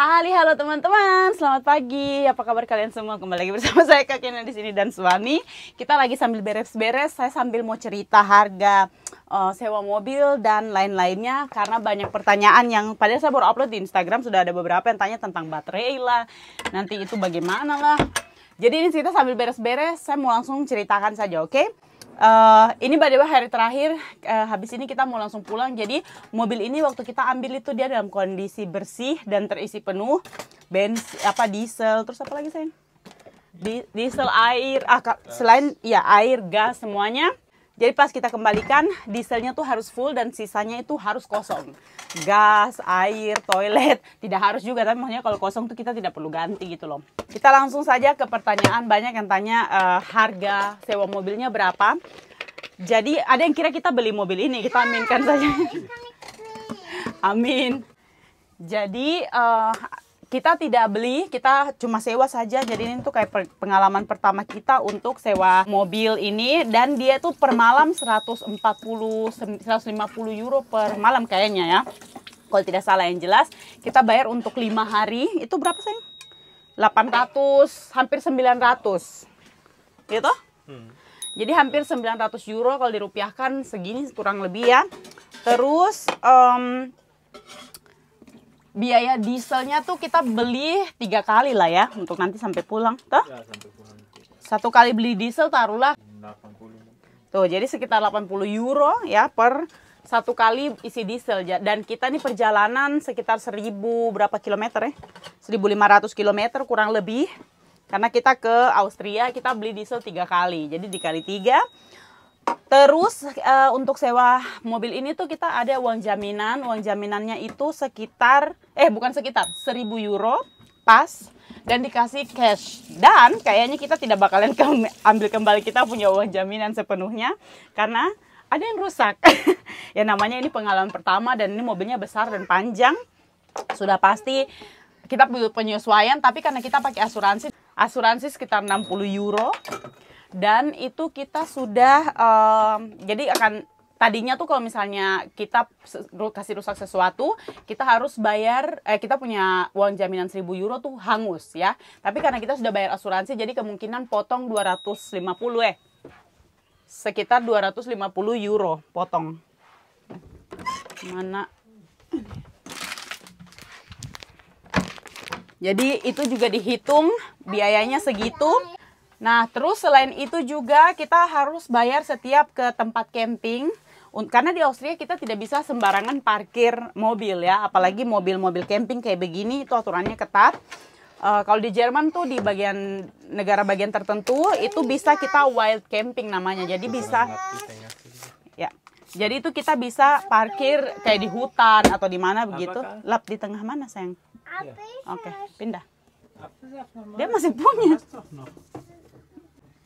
Hai, halo teman-teman, selamat pagi. Apa kabar kalian semua? Kembali lagi bersama saya Kak Kena di sini dan Suami. Kita lagi sambil beres-beres, saya sambil mau cerita harga uh, sewa mobil dan lain-lainnya karena banyak pertanyaan yang pada saya baru upload di Instagram sudah ada beberapa yang tanya tentang baterai lah, nanti itu bagaimana lah. Jadi ini kita sambil beres-beres, saya mau langsung ceritakan saja, oke? Okay? Uh, ini by the way hari terakhir uh, habis ini kita mau langsung pulang jadi mobil ini waktu kita ambil itu dia dalam kondisi bersih dan terisi penuh bensin apa diesel terus apa lagi sayang di diesel air ah, selain ya air gas semuanya jadi pas kita kembalikan, dieselnya tuh harus full dan sisanya itu harus kosong. Gas, air, toilet, tidak harus juga. Tapi maksudnya kalau kosong tuh kita tidak perlu ganti gitu loh. Kita langsung saja ke pertanyaan banyak yang tanya uh, harga sewa mobilnya berapa. Jadi ada yang kira kita beli mobil ini, kita aminkan saja. Iya, Amin. Jadi uh, kita tidak beli, kita cuma sewa saja. Jadi ini tuh kayak pengalaman pertama kita untuk sewa mobil ini dan dia tuh per malam 140 150 euro per malam kayaknya ya. Kalau tidak salah yang jelas, kita bayar untuk lima hari itu berapa sih? 800 hampir 900. Gitu? Hmm. Jadi hampir 900 euro kalau dirupiahkan segini kurang lebih ya. Terus um, biaya dieselnya tuh kita beli tiga kali lah ya untuk nanti sampai pulang tuh ya, satu kali beli diesel taruhlah tuh jadi sekitar 80 euro ya per satu kali isi diesel dan kita nih perjalanan sekitar seribu berapa kilometer ya ratus kilometer kurang lebih karena kita ke Austria kita beli diesel tiga kali jadi dikali tiga Terus uh, untuk sewa mobil ini tuh kita ada uang jaminan. Uang jaminannya itu sekitar eh bukan sekitar 1000 euro pas dan dikasih cash. Dan kayaknya kita tidak bakalan ambil kembali kita punya uang jaminan sepenuhnya karena ada yang rusak. ya namanya ini pengalaman pertama dan ini mobilnya besar dan panjang. Sudah pasti kita butuh penyesuaian tapi karena kita pakai asuransi asuransi sekitar 60 euro dan itu kita sudah um, jadi akan tadinya tuh kalau misalnya kita kasih rusak sesuatu, kita harus bayar, eh, kita punya uang jaminan 1000 euro tuh hangus ya. Tapi karena kita sudah bayar asuransi, jadi kemungkinan potong 250 eh. Sekitar 250 euro potong. Mana? Jadi itu juga dihitung biayanya segitu Nah, terus selain itu juga kita harus bayar setiap ke tempat camping karena di Austria kita tidak bisa sembarangan parkir mobil ya, apalagi mobil-mobil camping kayak begini itu aturannya ketat. Uh, kalau di Jerman tuh di bagian negara bagian tertentu itu bisa kita wild camping namanya, jadi bisa ya. Jadi itu kita bisa parkir kayak di hutan atau di mana begitu. Lap di tengah mana sayang? Oke, okay, pindah. Dia masih punya.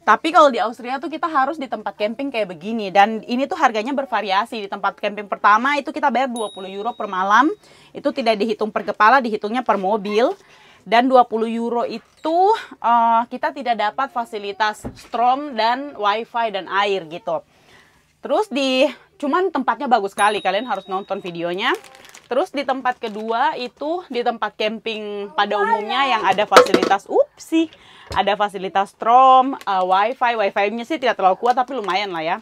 Tapi kalau di Austria tuh kita harus di tempat camping kayak begini dan ini tuh harganya bervariasi. Di tempat camping pertama itu kita bayar 20 euro per malam. Itu tidak dihitung per kepala, dihitungnya per mobil. Dan 20 euro itu uh, kita tidak dapat fasilitas strom dan wifi dan air gitu. Terus di cuman tempatnya bagus sekali. Kalian harus nonton videonya. Terus di tempat kedua itu di tempat camping pada umumnya yang ada fasilitas upsi, ada fasilitas strom, uh, eh, wifi, wifi-nya sih tidak terlalu kuat tapi lumayan lah ya.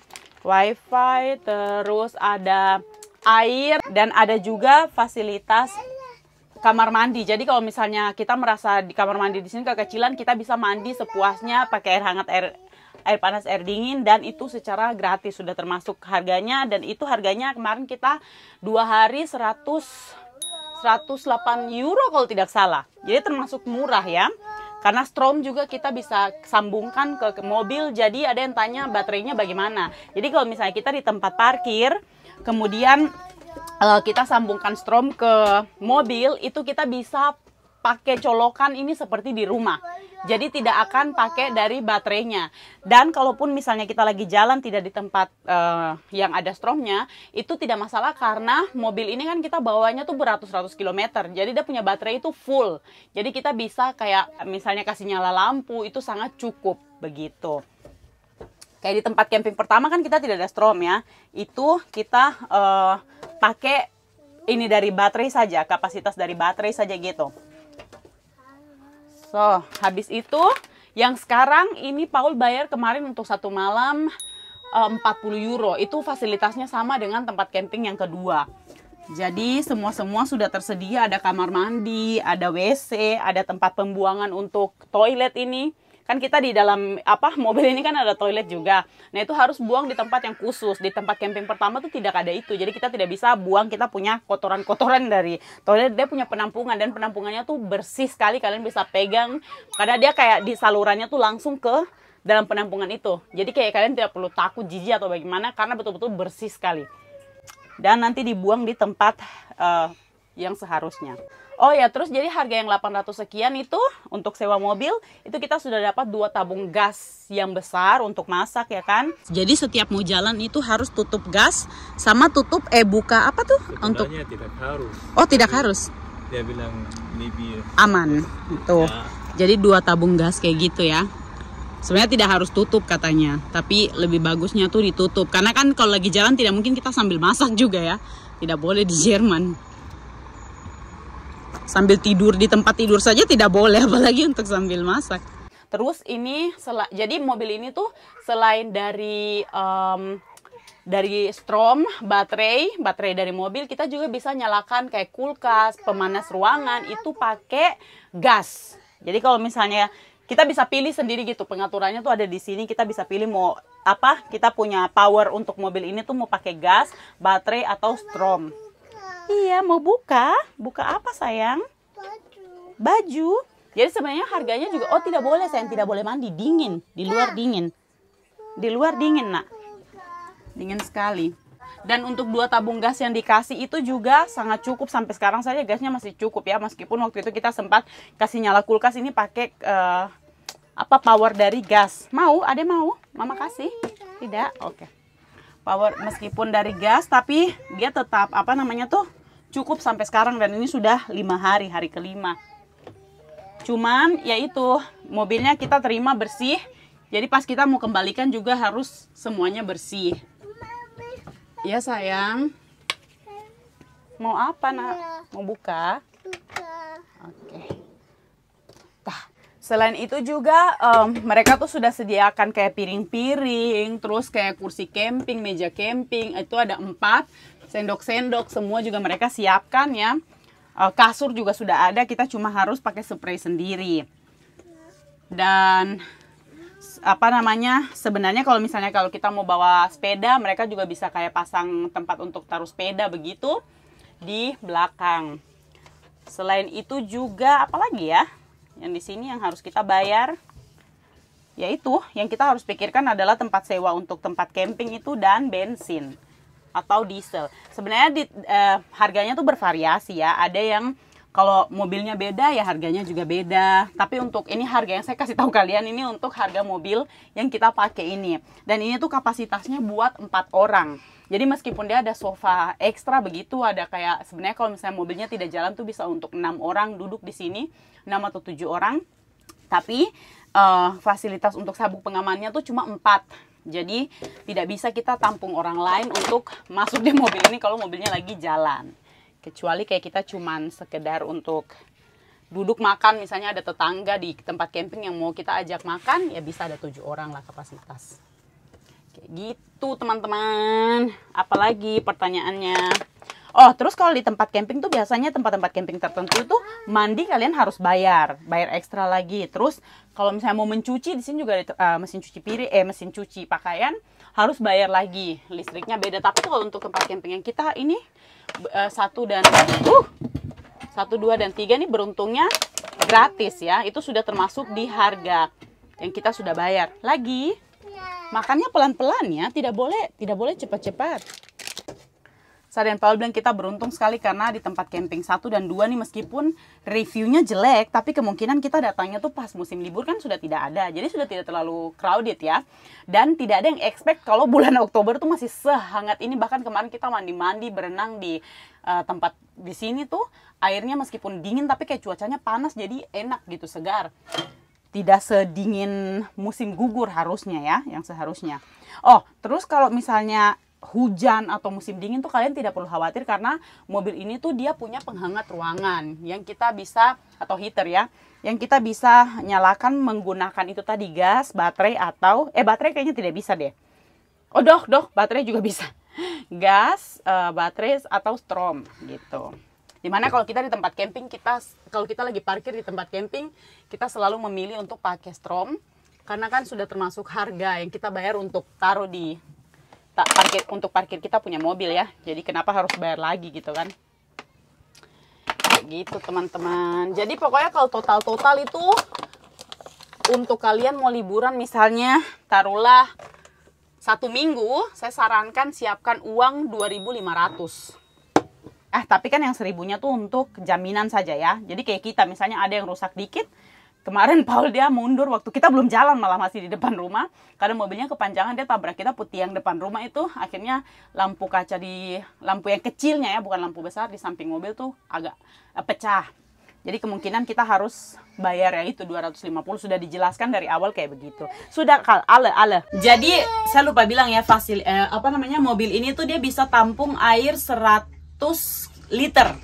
Wifi, terus ada air dan ada juga fasilitas kamar mandi. Jadi kalau misalnya kita merasa di kamar mandi di sini kekecilan, kita bisa mandi sepuasnya pakai air hangat air air panas air dingin dan itu secara gratis sudah termasuk harganya dan itu harganya kemarin kita dua hari 100 108 euro kalau tidak salah jadi termasuk murah ya karena strom juga kita bisa sambungkan ke, mobil jadi ada yang tanya baterainya bagaimana jadi kalau misalnya kita di tempat parkir kemudian eh, kita sambungkan strom ke mobil itu kita bisa pakai colokan ini seperti di rumah. Jadi tidak akan pakai dari baterainya. Dan kalaupun misalnya kita lagi jalan tidak di tempat uh, yang ada stromnya, itu tidak masalah karena mobil ini kan kita bawanya tuh beratus-ratus kilometer. Jadi dia punya baterai itu full. Jadi kita bisa kayak misalnya kasih nyala lampu itu sangat cukup begitu. Kayak di tempat camping pertama kan kita tidak ada strom ya. Itu kita uh, pakai ini dari baterai saja, kapasitas dari baterai saja gitu. So, habis itu yang sekarang ini Paul bayar kemarin untuk satu malam 40 eh, euro. Itu fasilitasnya sama dengan tempat camping yang kedua. Jadi semua-semua sudah tersedia, ada kamar mandi, ada WC, ada tempat pembuangan untuk toilet ini kan kita di dalam apa mobil ini kan ada toilet juga nah itu harus buang di tempat yang khusus di tempat camping pertama tuh tidak ada itu jadi kita tidak bisa buang kita punya kotoran-kotoran dari toilet dia punya penampungan dan penampungannya tuh bersih sekali kalian bisa pegang karena dia kayak di salurannya tuh langsung ke dalam penampungan itu jadi kayak kalian tidak perlu takut jijik atau bagaimana karena betul-betul bersih sekali dan nanti dibuang di tempat uh, yang seharusnya. Oh ya, terus jadi harga yang 800 sekian itu untuk sewa mobil, itu kita sudah dapat dua tabung gas yang besar untuk masak ya kan. Jadi setiap mau jalan itu harus tutup gas sama tutup eh buka apa tuh Sebenarnya untuk tidak harus. Oh, tidak Tapi, harus. Dia bilang maybe aman. Tuh. Gitu. Ya. Jadi dua tabung gas kayak gitu ya sebenarnya tidak harus tutup katanya tapi lebih bagusnya tuh ditutup karena kan kalau lagi jalan tidak mungkin kita sambil masak juga ya tidak boleh di Jerman sambil tidur di tempat tidur saja tidak boleh apalagi untuk sambil masak terus ini jadi mobil ini tuh selain dari um, dari strom, baterai, baterai dari mobil kita juga bisa nyalakan kayak kulkas, pemanas ruangan itu pakai gas. Jadi kalau misalnya kita bisa pilih sendiri gitu pengaturannya tuh ada di sini kita bisa pilih mau apa kita punya power untuk mobil ini tuh mau pakai gas, baterai atau strom. Iya, mau buka. Buka apa, sayang? Baju. Baju. Jadi sebenarnya harganya juga oh tidak boleh sayang, tidak boleh mandi dingin, di luar iya. dingin. Di luar dingin, Nak. Dingin sekali. Dan untuk dua tabung gas yang dikasih itu juga sangat cukup sampai sekarang saja gasnya masih cukup ya meskipun waktu itu kita sempat kasih nyala kulkas ini pakai uh, apa power dari gas. Mau? Ada mau? Mama kasih? Tidak. Oke. Okay. Power meskipun dari gas tapi dia tetap apa namanya tuh? cukup sampai sekarang dan ini sudah lima hari hari kelima cuman yaitu mobilnya kita terima bersih jadi pas kita mau kembalikan juga harus semuanya bersih ya sayang mau apa nak iya. mau buka oke okay. selain itu juga um, mereka tuh sudah sediakan kayak piring-piring terus kayak kursi camping meja camping itu ada empat sendok-sendok semua juga mereka siapkan ya eh, kasur juga sudah ada kita cuma harus pakai spray sendiri dan apa namanya sebenarnya kalau misalnya kalau kita mau bawa sepeda mereka juga bisa kayak pasang tempat untuk taruh sepeda begitu di belakang selain itu juga apalagi ya yang di sini yang harus kita bayar yaitu yang kita harus pikirkan adalah tempat sewa untuk tempat camping itu dan bensin atau diesel. Sebenarnya di, eh, harganya tuh bervariasi ya. Ada yang kalau mobilnya beda ya harganya juga beda. Tapi untuk ini harga yang saya kasih tahu kalian ini untuk harga mobil yang kita pakai ini. Dan ini tuh kapasitasnya buat empat orang. Jadi meskipun dia ada sofa ekstra begitu, ada kayak sebenarnya kalau misalnya mobilnya tidak jalan tuh bisa untuk enam orang duduk di sini, enam atau tujuh orang. Tapi uh, fasilitas untuk sabuk pengamannya tuh cuma empat jadi tidak bisa kita tampung orang lain untuk masuk di mobil ini kalau mobilnya lagi jalan. Kecuali kayak kita cuman sekedar untuk duduk makan misalnya ada tetangga di tempat camping yang mau kita ajak makan ya bisa ada tujuh orang lah kapasitas kayak gitu teman-teman apalagi pertanyaannya Oh, terus kalau di tempat camping tuh biasanya tempat-tempat camping tertentu tuh mandi kalian harus bayar, bayar ekstra lagi. Terus kalau misalnya mau mencuci di sini juga uh, mesin cuci piring, eh mesin cuci pakaian harus bayar lagi. Listriknya beda. Tapi kalau untuk tempat camping yang kita ini uh, satu dan uh satu dua dan tiga nih beruntungnya gratis ya. Itu sudah termasuk di harga yang kita sudah bayar. Lagi makannya pelan-pelan ya, tidak boleh tidak boleh cepat-cepat dan Paul bilang kita beruntung sekali karena di tempat camping satu dan dua nih meskipun reviewnya jelek tapi kemungkinan kita datangnya tuh pas musim libur kan sudah tidak ada jadi sudah tidak terlalu crowded ya dan tidak ada yang expect kalau bulan Oktober tuh masih sehangat ini bahkan kemarin kita mandi-mandi berenang di uh, tempat di sini tuh airnya meskipun dingin tapi kayak cuacanya panas jadi enak gitu segar tidak sedingin musim gugur harusnya ya yang seharusnya. Oh, terus kalau misalnya hujan atau musim dingin tuh kalian tidak perlu khawatir karena mobil ini tuh dia punya penghangat ruangan yang kita bisa atau heater ya yang kita bisa nyalakan menggunakan itu tadi gas, baterai atau eh baterai kayaknya tidak bisa deh. Oh doh doh baterai juga bisa gas, uh, baterai atau strom gitu. Dimana kalau kita di tempat camping kita kalau kita lagi parkir di tempat camping kita selalu memilih untuk pakai strom karena kan sudah termasuk harga yang kita bayar untuk taruh di tak parkir untuk parkir kita punya mobil ya jadi kenapa harus bayar lagi gitu kan gitu teman-teman jadi pokoknya kalau total-total itu untuk kalian mau liburan misalnya taruhlah satu minggu saya sarankan siapkan uang 2500 Eh, tapi kan yang seribunya tuh untuk jaminan saja ya. Jadi kayak kita, misalnya ada yang rusak dikit, kemarin Paul dia mundur waktu kita belum jalan malah masih di depan rumah karena mobilnya kepanjangan dia tabrak kita putih yang depan rumah itu akhirnya lampu kaca di lampu yang kecilnya ya bukan lampu besar di samping mobil tuh agak eh, pecah jadi kemungkinan kita harus bayar ya itu 250 sudah dijelaskan dari awal kayak begitu. Sudah kal ale ale. Jadi saya lupa bilang ya fasil eh, apa namanya mobil ini tuh dia bisa tampung air 100 liter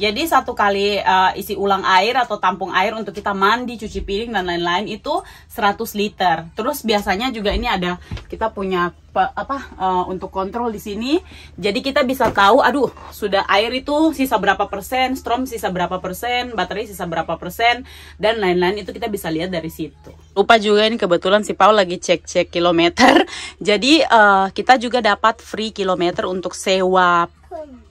jadi satu kali uh, isi ulang air atau tampung air untuk kita mandi, cuci piring dan lain-lain itu 100 liter. Terus biasanya juga ini ada kita punya apa uh, untuk kontrol di sini. Jadi kita bisa tahu aduh, sudah air itu sisa berapa persen, strom sisa berapa persen, baterai sisa berapa persen dan lain-lain itu kita bisa lihat dari situ. Lupa juga ini kebetulan si Paul lagi cek-cek kilometer. Jadi uh, kita juga dapat free kilometer untuk sewa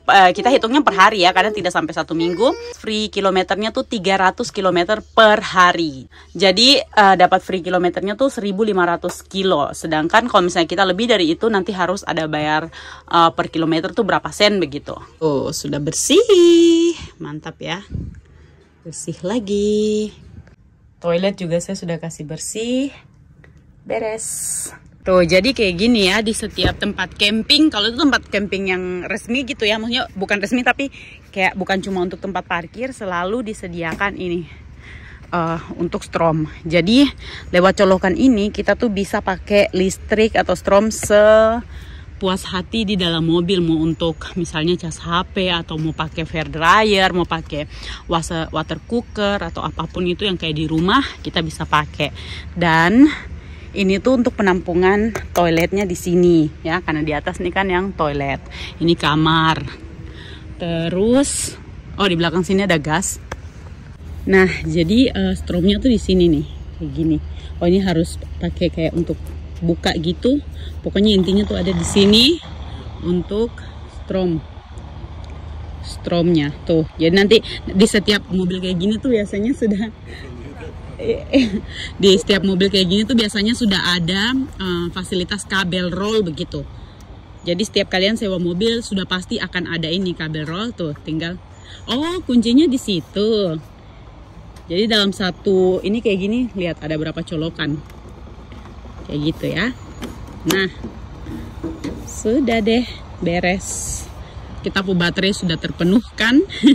Eh, kita hitungnya per hari ya karena tidak sampai satu minggu free kilometernya tuh 300 km per hari jadi uh, dapat free kilometernya tuh 1500 kilo sedangkan kalau misalnya kita lebih dari itu nanti harus ada bayar uh, per kilometer tuh berapa sen begitu oh sudah bersih mantap ya bersih lagi toilet juga saya sudah kasih bersih beres Tuh, gitu. jadi kayak gini ya di setiap tempat camping. Kalau itu tempat camping yang resmi gitu ya, maksudnya bukan resmi tapi kayak bukan cuma untuk tempat parkir, selalu disediakan ini uh, untuk strom. Jadi lewat colokan ini kita tuh bisa pakai listrik atau strom sepuas hati di dalam mobil mau untuk misalnya cas HP atau mau pakai fair dryer, mau pakai water cooker atau apapun itu yang kayak di rumah kita bisa pakai. Dan ini tuh untuk penampungan toiletnya di sini ya karena di atas nih kan yang toilet ini kamar terus oh di belakang sini ada gas nah jadi uh, eh, stromnya tuh di sini nih kayak gini oh ini harus pakai kayak untuk buka gitu pokoknya intinya tuh ada di sini untuk strom stromnya tuh jadi nanti di setiap mobil kayak gini tuh biasanya sudah di setiap mobil kayak gini tuh biasanya sudah ada uh, fasilitas kabel roll begitu. Jadi setiap kalian sewa mobil sudah pasti akan ada ini kabel roll tuh, tinggal oh kuncinya di situ. Jadi dalam satu ini kayak gini lihat ada berapa colokan. Kayak gitu ya. Nah, sudah deh beres. Kita pu baterai sudah terpenuhkan.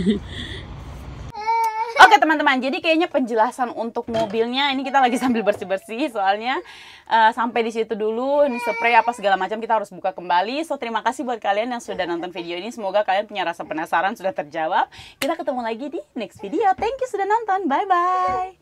teman-teman jadi kayaknya penjelasan untuk mobilnya ini kita lagi sambil bersih-bersih soalnya uh, sampai di situ dulu ini spray apa segala macam kita harus buka kembali so terima kasih buat kalian yang sudah nonton video ini semoga kalian punya rasa penasaran sudah terjawab kita ketemu lagi di next video thank you sudah nonton bye bye